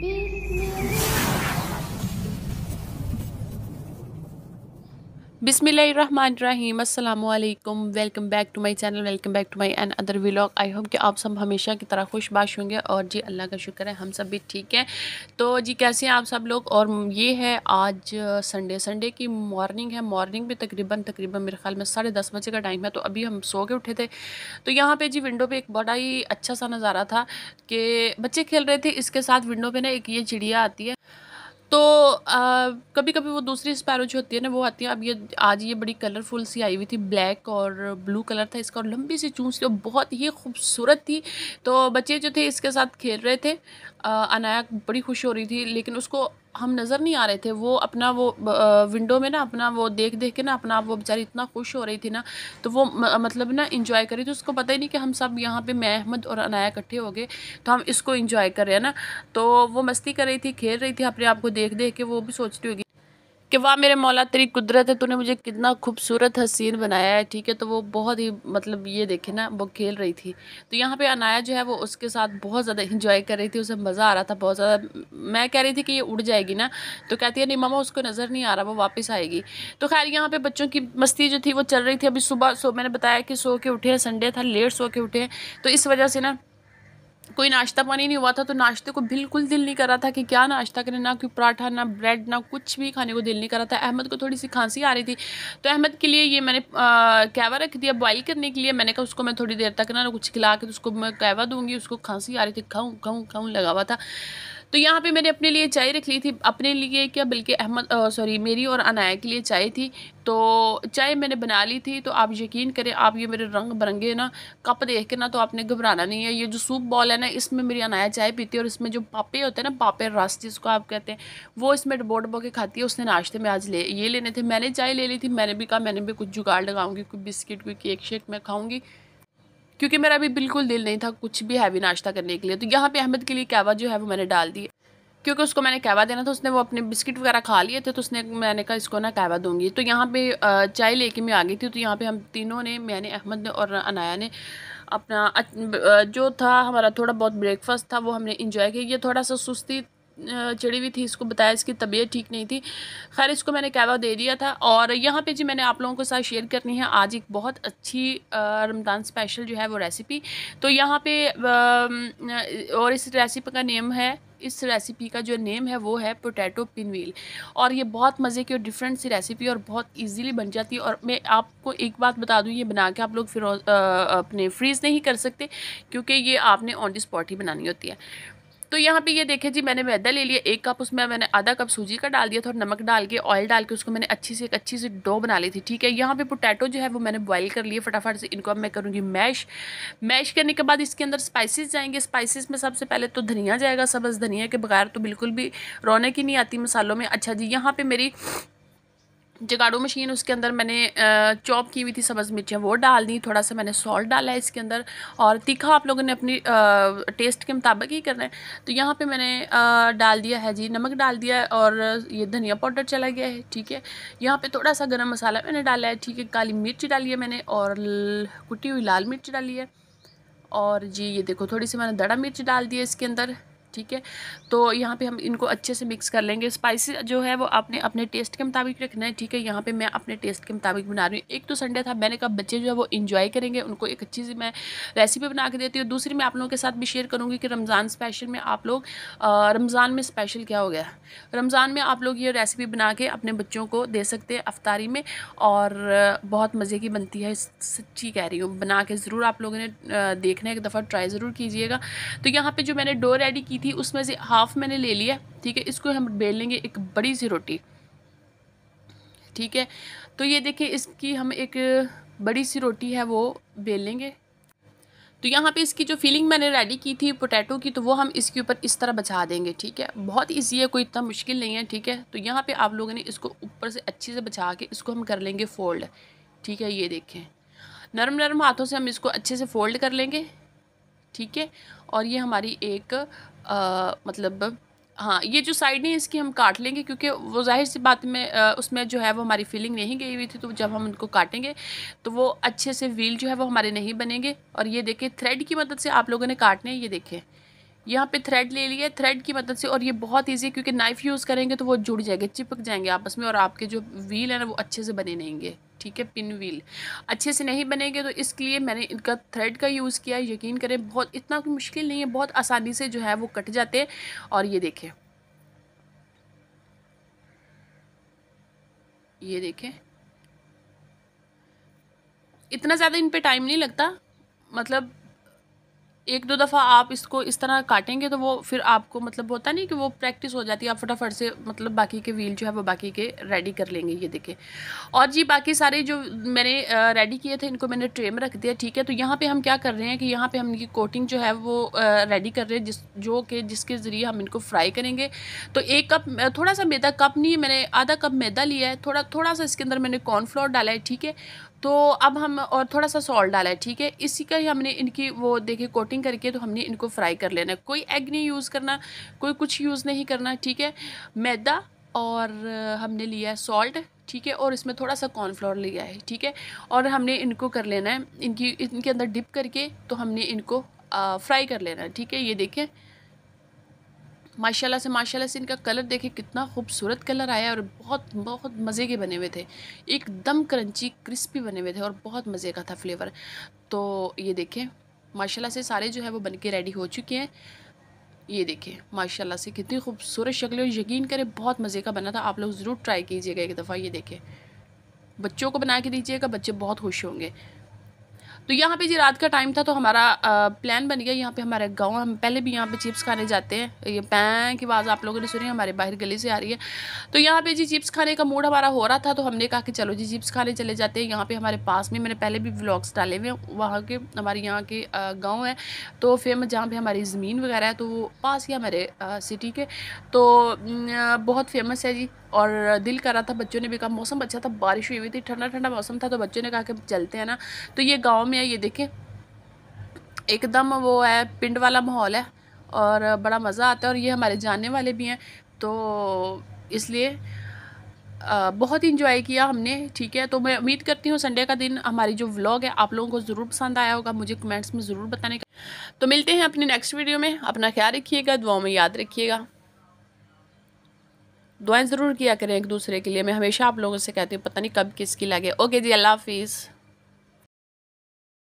Bismillah. बिसमीम अल्लाम welcome back to my channel welcome back to my another vlog I hope कि आप सब हमेशा की तरह खुशबाश होंगे और जी अल्लाह का शुक्र है हम सब भी ठीक हैं तो जी कैसे हैं आप सब लोग और ये है आज संडे संडे की मॉर्निंग है मॉर्निंग में तकरीबन तकरीबन मेरे ख्याल में साढ़े दस बजे का टाइम है तो अभी हम सो के उठे थे तो यहाँ पर जी विंडो पर एक बड़ा ही अच्छा सा नज़ारा था कि बच्चे खेल रहे थे इसके साथ विंडो पर ना एक ये चिड़िया आती है तो आ, कभी कभी वो दूसरी स्पैरो जो होती है ना वो आती है अब ये आज ये बड़ी कलरफुल सी आई हुई थी ब्लैक और ब्लू कलर था इसका और लंबी सी चूँस थी और बहुत ही खूबसूरत थी तो बच्चे जो थे इसके साथ खेल रहे थे आ, अनाया बड़ी खुश हो रही थी लेकिन उसको हम नज़र नहीं आ रहे थे वो अपना वो विंडो में ना अपना वो देख देख के ना अपना आप वो बेचारी इतना खुश हो रही थी ना तो वो मतलब ना इंजॉय कर रही थी उसको पता ही नहीं कि हम सब यहाँ पे मैं अहमद और अनाया इकट्ठे हो गए तो हम इसको इंजॉय कर रहे हैं ना तो वो मस्ती कर रही थी खेल रही थी अपने आप को देख देख के वो भी सोचती होगी कि वाह मेरे मौला तेरी कुदरत है तूने मुझे कितना खूबसूरत हसीन बनाया है ठीक है तो वो बहुत ही मतलब ये देखे ना वो खेल रही थी तो यहाँ पे अनाया जो है वो उसके साथ बहुत ज़्यादा इंजॉय कर रही थी उसे मज़ा आ रहा था बहुत ज़्यादा मैं कह रही थी कि ये उड़ जाएगी ना तो कहती है नहीं मामा उसको नज़र नहीं आ रहा वो वापस आएगी तो खैर यहाँ पर बच्चों की मस्ती जो थी वो चल रही थी अभी सुबह सो मैंने बताया कि सो के उठे संडे था लेट सो के उठे तो इस वजह से ना कोई नाश्ता पानी नहीं हुआ था तो नाश्ते को बिल्कुल दिल नहीं कर रहा था कि क्या नाश्ता करें ना कोई पराठा ना ब्रेड ना कुछ भी खाने को दिल नहीं कर रहा था अहमद को थोड़ी सी खांसी आ रही थी तो अहमद के लिए ये मैंने कहवा रख दिया बॉयल करने के लिए मैंने कहा उसको मैं थोड़ी देर तक ना कुछ खिला के तो उसको मैं कहवा दूँगी उसको खांसी आ रही थी खाऊँ खाऊँ खाऊँ लगा हुआ था तो यहाँ पे मैंने अपने लिए चाय रख ली थी अपने लिए क्या बल्कि अहमद सॉरी मेरी और अनाया के लिए चाय थी तो चाय मैंने बना ली थी तो आप यकीन करें आप ये मेरे रंग बिरंगे ना कप देख के ना तो आपने घबराना नहीं है ये जो सूप बॉल है ना इसमें मेरी अनाया चाय पीती है और इसमें जो पापे होते हैं ना पापे रस जिसको आप कहते हैं वो इसमें डबो डबो के खाती है उसने नाश्ते में आज ले ये लेने थे मैंने चाय ले ली थी मैंने भी कहा मैंने भी कुछ जुगाड़ लगाऊंगी कोई बिस्किट कोई केक शेक मैं खाऊँगी क्योंकि मेरा अभी बिल्कुल दिल नहीं था कुछ भी हैवी नाश्ता करने के लिए तो यहाँ पे अहमद के लिए कहवा जो है वो मैंने डाल दी क्योंकि उसको मैंने कहवा देना था उसने वो अपने बिस्किट वगैरह खा लिए थे तो उसने मैंने कहा इसको ना कहवा दूंगी तो यहाँ पे चाय लेके मैं आ गई थी तो यहाँ पे हम तीनों ने मैंने अहमद ने और अनाया ने अपना जो था हमारा थोड़ा बहुत ब्रेकफास्ट था वो हमने इंजॉय किया ये थोड़ा सा सुस्ती चिड़ी हुई थी इसको बताया इसकी तबीयत ठीक नहीं थी खैर इसको मैंने कहवा दे दिया था और यहाँ पे जी मैंने आप लोगों के साथ शेयर करनी है आज एक बहुत अच्छी रमज़ान स्पेशल जो है वो रेसिपी तो यहाँ पे और इस रेसिपी का नेम है इस रेसिपी का जो नेम है वो है पोटैटो पिनवील और ये बहुत मज़े की और डिफरेंट सी रेसिपी और बहुत इजीली बन जाती है और मैं आपको एक बात बता दूँ ये बना के आप लोग फिर अपने फ्रीज़ नहीं कर सकते क्योंकि ये आपने ऑन द स्पॉट ही बनानी होती है तो यहाँ पे ये देखें जी मैंने मैदा ले लिया एक कप उसमें मैंने आधा कप सूजी का डाल दिया था और नमक डाल के ऑयल डाल के उसको मैंने अच्छी से एक अच्छी सी डो बना ली थी ठीक है यहाँ पे पोटैटो जो है वो मैंने बॉईल कर लिए फटाफट से इनको अब मैं करूँगी मैश मैश करने के बाद इसके अंदर स्पाइसिस जाएंगे स्पाइसिस में सबसे पहले तो धनिया जाएगा सबस धनिया के बगैर तो बिल्कुल भी रौनक ही नहीं आती मसालों में अच्छा जी यहाँ पर मेरी जगाड़ू मशीन उसके अंदर मैंने चॉप की हुई थी सब्ज़ मिर्चियाँ वो डाल दी थोड़ा सा मैंने सॉल्ट डाला है इसके अंदर और तीखा आप लोगों ने अपनी टेस्ट के मुताबिक ही करना है तो यहाँ पे मैंने डाल दिया है जी नमक डाल दिया है और ये धनिया पाउडर चला गया है ठीक है यहाँ पे थोड़ा सा गर्म मसाला मैंने डाला है ठीक है काली मिर्च डाली है मैंने और कुटी हुई लाल मिर्च डाली है और जी ये देखो थोड़ी सी मैंने दड़ा मिर्च डाल दी है इसके अंदर ठीक है तो यहाँ पे हम इनको अच्छे से मिक्स कर लेंगे स्पाइसी जो है वो आपने अपने टेस्ट के मुताबिक रखना है ठीक है यहाँ पे मैं अपने टेस्ट के मुताबिक बना रही हूँ एक तो संडे था मैंने कहा बच्चे जो है वो इन्जॉय करेंगे उनको एक अच्छी सी मैं रेसिपी बना के देती हूँ दूसरी मैं आप लोगों के साथ भी शेयर करूँगी कि रमज़ान स्पेशल में आप लोग रमज़ान में स्पेशल क्या हो गया रमज़ान में आप लोग ये रेसिपी बना के अपने बच्चों को दे सकते हैं अफ्तारी में और बहुत मज़े की बनती है सच्ची कह रही हूँ बना के ज़रूर आप लोगों ने देखना एक दफ़ा ट्राई ज़रूर कीजिएगा तो यहाँ पर जो मैंने डो रेडी की की थी उसमें से हाफ मैंने ले लिया ठीक है इसको हम बेल लेंगे एक बड़ी सी रोटी ठीक है तो ये देखिए इसकी हम एक बड़ी सी रोटी है वो बेल लेंगे तो यहाँ पे इसकी जो फीलिंग मैंने रेडी की थी पोटैटो की तो वो हम इसके ऊपर इस तरह बचा देंगे ठीक है बहुत इजी है कोई इतना मुश्किल नहीं है ठीक है तो यहाँ पे आप लोगों ने इसको ऊपर से अच्छे से बचा के इसको हम कर लेंगे फ़ोल्ड ठीक है ये देखें नरम नरम हाथों से हम इसको अच्छे से फ़ोल्ड कर लेंगे ठीक है और ये हमारी एक आ, मतलब हाँ ये जो साइड है इसकी हम काट लेंगे क्योंकि वो जाहिर सी बात में आ, उसमें जो है वो हमारी फीलिंग नहीं गई हुई थी तो जब हम उनको काटेंगे तो वो अच्छे से व्हील जो है वो हमारे नहीं बनेंगे और ये देखें थ्रेड की मदद से आप लोगों ने काटने ये देखें यहाँ पे थ्रेड ले लिया थ्रेड की मदद से और ये बहुत ईजी है क्योंकि नाइफ़ यूज़ करेंगे तो वो जुड़ जाएंगे चिपक जाएंगे आपस में और आपके जो व्हील है ना वो अच्छे से बने रहेंगे ठीक है पिन व्हील अच्छे से नहीं बनेंगे तो इसलिए मैंने इनका थ्रेड का यूज़ किया यकीन करें बहुत इतना मुश्किल नहीं है बहुत आसानी से जो है वो कट जाते और ये देखें ये देखें इतना ज़्यादा इन पर टाइम नहीं लगता मतलब एक दो दफ़ा आप इसको इस तरह काटेंगे तो वो फिर आपको मतलब होता नहीं कि वो प्रैक्टिस हो जाती है आप फटाफट से मतलब बाकी के व्हील जो है वो बाकी के रेडी कर लेंगे ये देखें और जी बाकी सारे जो मैंने रेडी किए थे इनको मैंने ट्रे में रख दिया ठीक है तो यहाँ पर हम क्या कर रहे हैं कि यहाँ पर हम इनकी कोटिंग जो है वो रेडी कर रहे हैं जिस जो कि जिसके ज़रिए हम इनको फ्राई करेंगे तो एक कप थोड़ा सा मैदा कप नहीं मैंने आधा कप मैदा लिया है थोड़ा थोड़ा सा इसके अंदर मैंने कॉर्नफ्लोर डाला है ठीक है तो अब हम और थोड़ा सा सॉल्ट डाला है ठीक है इसी का ही हमने इनकी वो देखे कोटिंग करके तो हमने इनको फ्राई कर लेना है कोई एग नहीं यूज़ करना कोई कुछ यूज़ नहीं करना ठीक है मैदा और हमने लिया है सॉल्ट ठीक है और इसमें थोड़ा सा कॉर्नफ्लोर लिया है ठीक है और हमने इनको कर लेना है इनकी इनके अंदर डिप करके तो हमने इनको आ, फ्राई कर लेना है ठीक है ये देखें माशाल्लाह से माशाल्लाह से इनका कलर देखें कितना खूबसूरत कलर आया और बहुत बहुत मज़े के बने हुए थे एकदम क्रंची क्रिस्पी बने हुए थे और बहुत मज़े का था फ्लेवर तो ये देखें माशाल्लाह से सारे जो है वो बन के रेडी हो चुके हैं ये देखें माशाल्लाह से कितनी खूबसूरत शक्ल और यकीन करें बहुत मज़े का बना था आप लोग ज़रूर ट्राई कीजिएगा एक दफ़ा ये देखें बच्चों को बना के दीजिएगा बच्चे बहुत खुश होंगे तो यहाँ पे जी रात का टाइम था तो हमारा प्लान बन गया यहाँ पे हमारे गांव हम पहले भी यहाँ पे चिप्स खाने जाते हैं ये पैं की आवाज़ आप लोगों ने सुनी हमारे बाहर गली से आ रही है तो यहाँ पे जी चिप्स खाने का मूड हमारा हो रहा था तो हमने कहा कि चलो जी चिप्स खाने चले जाते हैं यहाँ पे हमारे पास में मैंने पहले भी ब्लॉग्स डाले हुए हैं वहाँ के हमारे यहाँ के गाँव है तो फेमस जहाँ पर हमारी ज़मीन वगैरह है तो वो पास ही हमारे सिटी के तो बहुत फेमस है जी और दिल कर रहा था बच्चों ने भी कहा मौसम अच्छा था बारिश हुई हुई थी ठंडा ठंडा मौसम था तो बच्चों ने कहा कि चलते हैं ना तो ये गाँव में है ये देखें एकदम वो है पिंड वाला माहौल है और बड़ा मज़ा आता है और ये हमारे जानने वाले भी हैं तो इसलिए बहुत ही किया हमने ठीक है तो मैं उम्मीद करती हूँ संडे का दिन हमारी जो व्लॉग है आप लोगों को ज़रूर पसंद आया होगा मुझे कमेंट्स में ज़रूर बताने का तो मिलते हैं अपनी नेक्स्ट वीडियो में अपना ख्याल रखिएगा दुआओं में याद रखिएगा दुआएं ज़रूर किया करें एक दूसरे के लिए मैं हमेशा आप लोगों से कहती हूँ पता नहीं कब किसकी लगे ओके जी अल्लाह हाफिज़